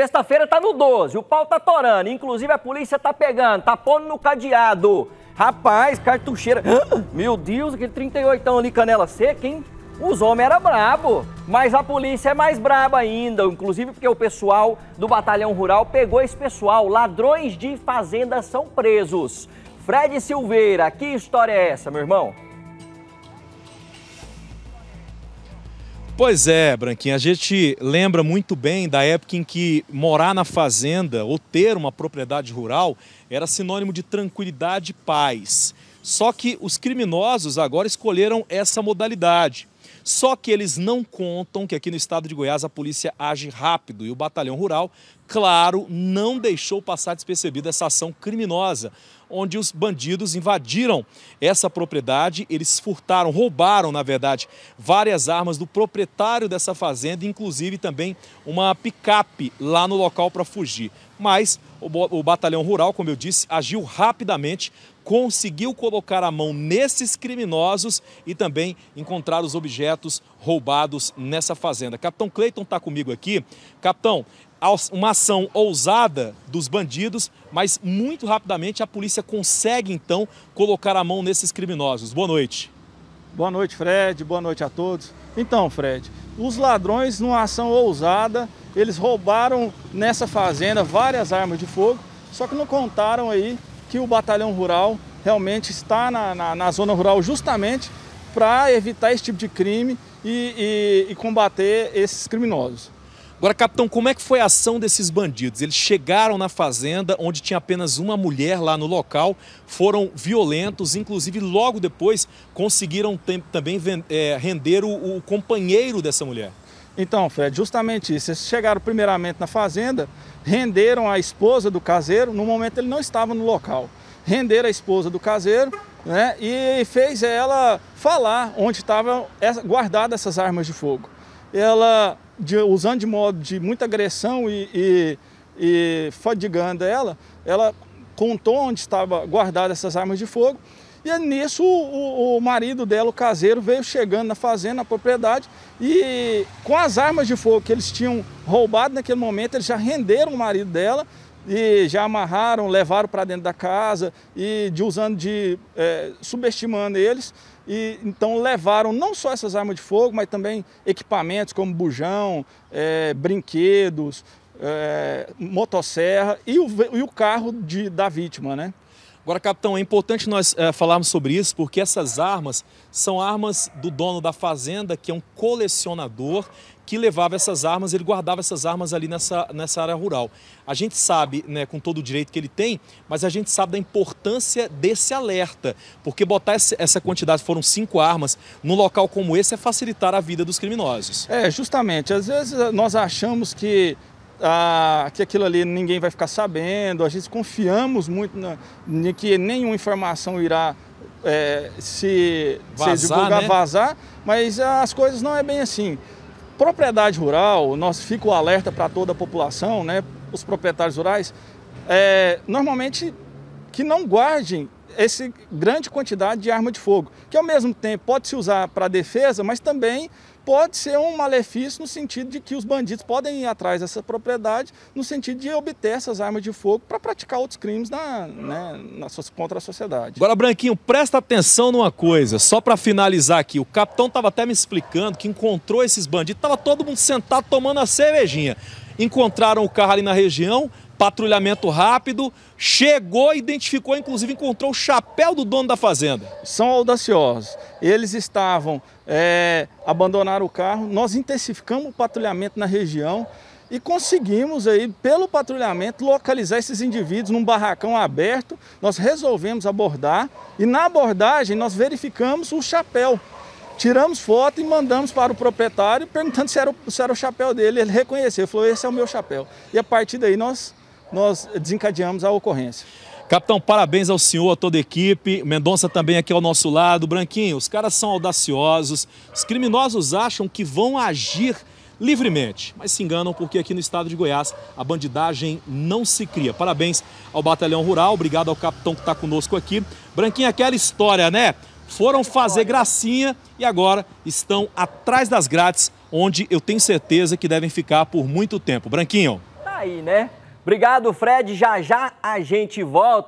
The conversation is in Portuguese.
Sexta-feira tá no 12, o pau tá torando, inclusive a polícia tá pegando, tá pondo no cadeado. Rapaz, cartucheira. Meu Deus, aquele 38 ali, canela seca, hein? Os homens eram brabo, mas a polícia é mais braba ainda, inclusive porque o pessoal do Batalhão Rural pegou esse pessoal. Ladrões de fazenda são presos. Fred Silveira, que história é essa, meu irmão? Pois é, branquinho a gente lembra muito bem da época em que morar na fazenda ou ter uma propriedade rural era sinônimo de tranquilidade e paz. Só que os criminosos agora escolheram essa modalidade. Só que eles não contam que aqui no estado de Goiás a polícia age rápido e o batalhão rural, claro, não deixou passar despercebida essa ação criminosa, onde os bandidos invadiram essa propriedade, eles furtaram, roubaram, na verdade, várias armas do proprietário dessa fazenda, inclusive também uma picape lá no local para fugir. Mas o batalhão rural, como eu disse, agiu rapidamente, conseguiu colocar a mão nesses criminosos e também encontrar os objetos objetos roubados nessa fazenda. Capitão Cleiton está comigo aqui. Capitão, uma ação ousada dos bandidos, mas muito rapidamente a polícia consegue então colocar a mão nesses criminosos. Boa noite. Boa noite, Fred. Boa noite a todos. Então, Fred, os ladrões, numa ação ousada, eles roubaram nessa fazenda várias armas de fogo, só que não contaram aí que o batalhão rural realmente está na, na, na zona rural justamente para evitar esse tipo de crime e, e, e combater esses criminosos. Agora, capitão, como é que foi a ação desses bandidos? Eles chegaram na fazenda, onde tinha apenas uma mulher lá no local, foram violentos, inclusive logo depois conseguiram também é, render o, o, companheiro dessa mulher. Então, Fred, justamente isso. Eles chegaram primeiramente na fazenda, renderam a esposa do caseiro, no momento ele não estava no local render a esposa do caseiro né, e fez ela falar onde estavam guardadas essas armas de fogo. Ela, de, usando de modo de muita agressão e, e, e fadigando ela, ela contou onde estava guardadas essas armas de fogo. E nisso o, o, marido dela, o caseiro, veio chegando na fazenda, na propriedade, e com as armas de fogo que eles tinham roubado naquele momento, eles já renderam o marido dela e já amarraram, levaram para dentro da casa e de usando de é, subestimando eles e então levaram não só essas armas de fogo, mas também equipamentos como bujão, é, brinquedos, é, motosserra e o, e o carro de, da vítima, né? Agora, capitão, é importante nós é, falarmos sobre isso, porque essas armas são armas do dono da fazenda, que é um colecionador, que levava essas armas, ele guardava essas armas ali nessa, nessa área rural. A gente sabe, né, com todo o direito que ele tem, mas a gente sabe da importância desse alerta, porque botar essa quantidade, foram cinco armas, num local como esse é facilitar a vida dos criminosos. É, justamente. Às vezes eh, nós achamos que ah, que aquilo ali ninguém vai ficar sabendo, a gente confiamos muito em que nenhuma informação irá é, se, vazar, se divulgar, né? vazar, mas as coisas não é bem assim. Propriedade rural, nós fica o alerta para toda a população, né, os proprietários rurais, é, normalmente que não guardem essa grande quantidade de arma de fogo, que ao mesmo tempo pode se usar para defesa, mas também pode ser um malefício no sentido de que os bandidos podem ir atrás dessa propriedade, no sentido de obter essas armas de fogo para praticar outros crimes na, né, na, contra a sociedade. Agora, Branquinho, presta atenção numa coisa, só para finalizar aqui. O capitão estava até me explicando que encontrou esses bandidos, estava todo mundo sentado tomando a cervejinha. Encontraram o carro ali na região, Patrulhamento rápido, chegou, identificou, inclusive encontrou o chapéu do dono da fazenda. São audaciosos. Eles estavam, é, abandonaram o carro, nós intensificamos o patrulhamento na região e conseguimos aí, pelo patrulhamento, localizar esses indivíduos num barracão aberto. Nós resolvemos abordar e na abordagem nós verificamos o chapéu tiramos foto e mandamos para o proprietário perguntando se era o, se era o chapéu dele. Ele reconheceu, falou: Esse é o meu chapéu. E a partir daí nós nós desencadeamos a ocorrência. Capitão, parabéns ao senhor, a toda a equipe. Mendonça também aqui ao nosso lado. Branquinho, os caras são audaciosos. Os criminosos acham que vão agir livremente, mas se enganam porque aqui no estado de Goiás a bandidagem não se cria. Parabéns ao Batalhão Rural, obrigado ao capitão que está conosco aqui. Branquinho, aquela história, né? Foram fazer gracinha e agora estão atrás das grades, onde eu tenho certeza que devem ficar por muito tempo. Branquinho. Tá aí, né? Obrigado, Fred. Já já a gente volta.